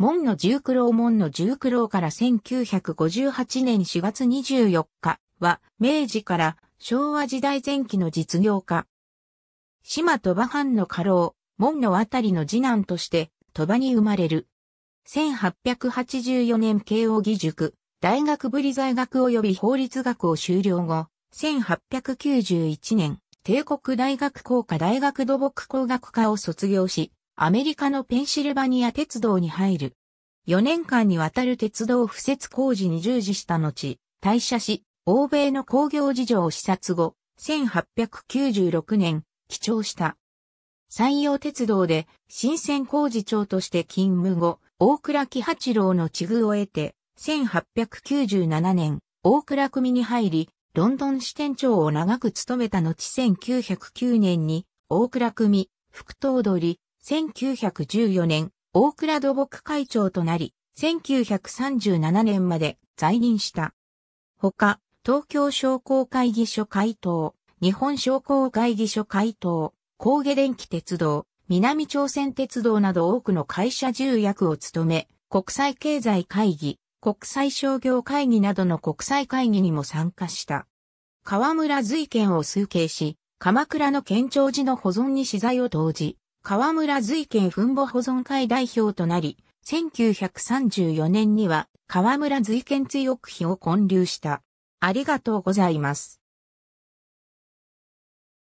門の十九郎門の十九郎から1958年4月24日は、明治から昭和時代前期の実業家。島鳥羽藩の家老、門のあたりの次男として鳥羽に生まれる。1884年慶応義塾、大学ぶり在学及び法律学を修了後、1891年、帝国大学工科大学土木工学科を卒業し、アメリカのペンシルバニア鉄道に入る。4年間にわたる鉄道敷設工事に従事した後、退社し、欧米の工業事情を視察後、1896年、帰庁した。山陽鉄道で新鮮工事長として勤務後、大倉木八郎の地遇を得て、1897年、大倉組に入り、ロンドン支店長を長く務めた後1909年に、大倉組、福東取。1914年、大倉土木会長となり、1937年まで在任した。ほか、東京商工会議所会頭、日本商工会議所会頭、工下電気鉄道、南朝鮮鉄道など多くの会社重役を務め、国際経済会議、国際商業会議などの国際会議にも参加した。河村瑞賢を崇敬し、鎌倉の県庁寺の保存に資材を投じ、河村瑞賢墳墓保存会代表となり、1934年には河村瑞賢追憶碑を建立した。ありがとうございます。